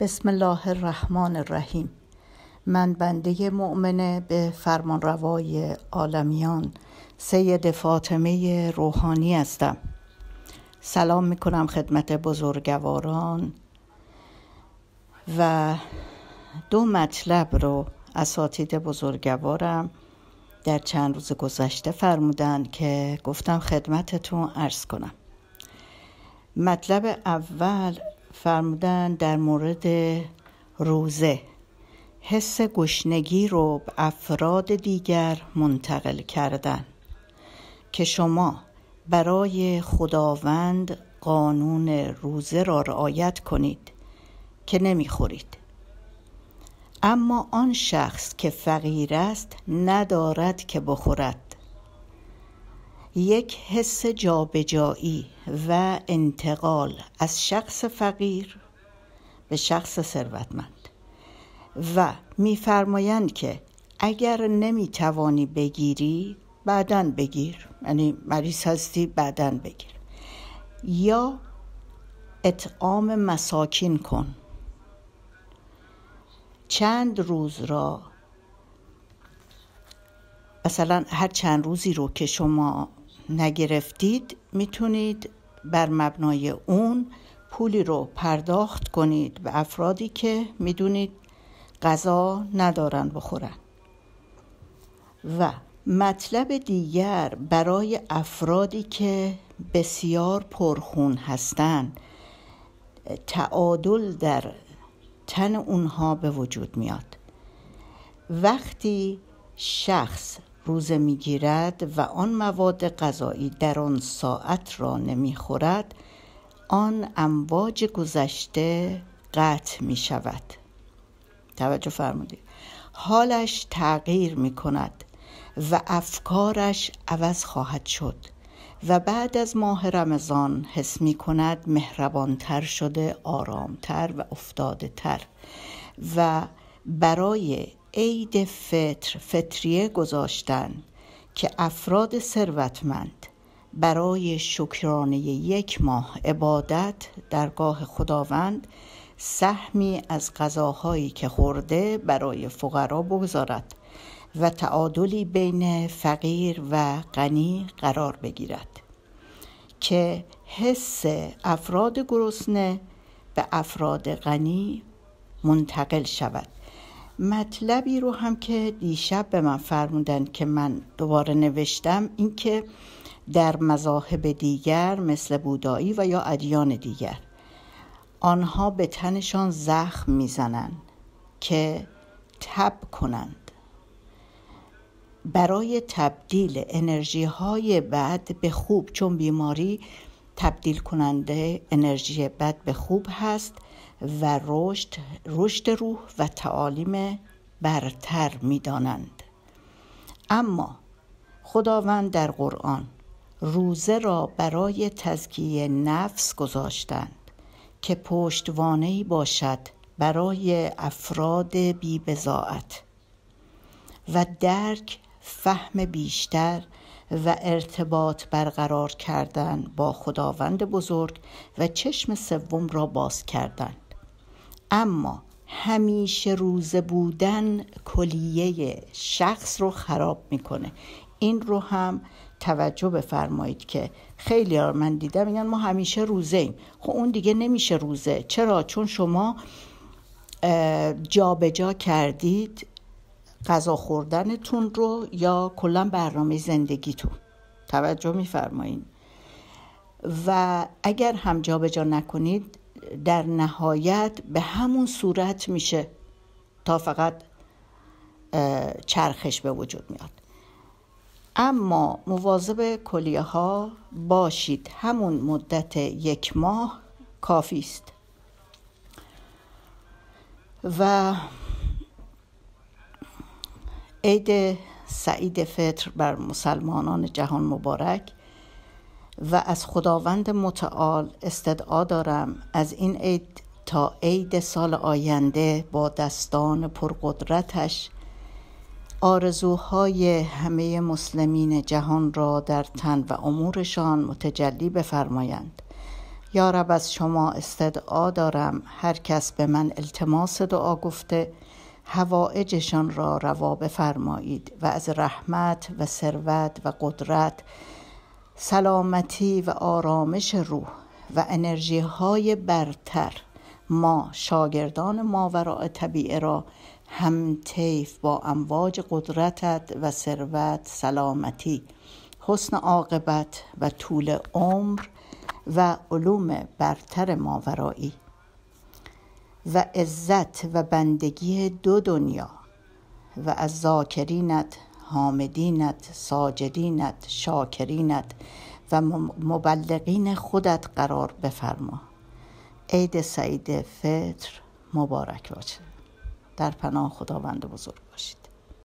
بسم الله الرحمن الرحیم من بنده مؤمنه به فرمانروای عالمیان سید فاطمه روحانی هستم سلام میکنم خدمت بزرگواران و دو مطلب رو اساتید بزرگوارم در چند روز گذشته فرمودن که گفتم خدمتتون عرض کنم مطلب اول فرمودن در مورد روزه حس گشنگی رو به افراد دیگر منتقل کردن که شما برای خداوند قانون روزه را رعایت کنید که نمیخورید اما آن شخص که فقیر است ندارد که بخورد یک حس جابجایی و انتقال از شخص فقیر به شخص ثروتمند و میفرمایند که اگر نمیتوانی بگیری بعدا بگیر یعنی مریض هستی بعدا بگیر یا اطعام مساکین کن چند روز را مثلا هر چند روزی رو که شما نگرفتید میتونید بر مبنای اون پولی رو پرداخت کنید به افرادی که میدونید غذا ندارن بخورن و مطلب دیگر برای افرادی که بسیار پرخون هستند تعادل در تن اونها به وجود میاد وقتی شخص روزه میگیرد و آن مواد غذایی در آن ساعت را نمیخورد آن امواج گذشته قطع می شود توجه فرمودید حالش تغییر می کند و افکارش عوض خواهد شد و بعد از ماه رمضان حس می کند مهربانتر شده آرامتر و افتاده تر و برای عید فطر فطریه گذاشتن که افراد ثروتمند برای شکرانه یک ماه عبادت درگاه خداوند سهمی از غذاهایی که خورده برای فقرا بگذارد و تعادلی بین فقیر و غنی قرار بگیرد که حس افراد گرسنه به افراد غنی منتقل شود مطلبی رو هم که دیشب به من فرمودن که من دوباره نوشتم اینکه در مذاهب دیگر مثل بودایی و یا ادیان دیگر آنها به تنشان زخم میزنند که تب کنند برای تبدیل انرژی های بد به خوب چون بیماری تبدیل کننده انرژی بد به خوب هست و رشد رشد روح و تعالیم برتر دانند اما خداوند در قرآن روزه را برای تزکیه نفس گذاشتند که پشتوانه باشد برای افراد بی و درک فهم بیشتر و ارتباط برقرار کردن با خداوند بزرگ و چشم سوم را باز کردند اما همیشه روزه بودن کلیه شخص رو خراب میکنه این رو هم توجه بفرمایید که خیلی ها من دیدم میگن ما همیشه روزه ایم خب اون دیگه نمیشه روزه چرا چون شما جابجا جا کردید غذا خوردنتون رو یا کلا برنامه زندگیتون توجه میفرمایین و اگر هم جابجا جا نکنید در نهایت به همون صورت میشه تا فقط چرخش به وجود میاد اما مواظب کلیه ها باشید همون مدت یک ماه کافی است و عید سعید فطر بر مسلمانان جهان مبارک و از خداوند متعال استدعا دارم از این عید تا عید سال آینده با دستان پرقدرتش آرزوهای همه مسلمین جهان را در تن و امورشان متجلی بفرمایند یا رب از شما استدعا دارم هر کس به من التماس دعا گفته هوایجشان را روا بفرمایید و از رحمت و ثروت و قدرت سلامتی و آرامش روح و انرژی های برتر ما شاگردان ماوراء طبیعه را هم تیف با امواج قدرتت و ثروت سلامتی حسن عاقبت و طول عمر و علوم برتر ماورایی و عزت و بندگی دو دنیا و از ذاکرینت حامدینت ساجدینت شاکرینت و مبلغین خودت قرار بفرما عید سعید فطر مبارک باشه در پناه خداوند بزرگ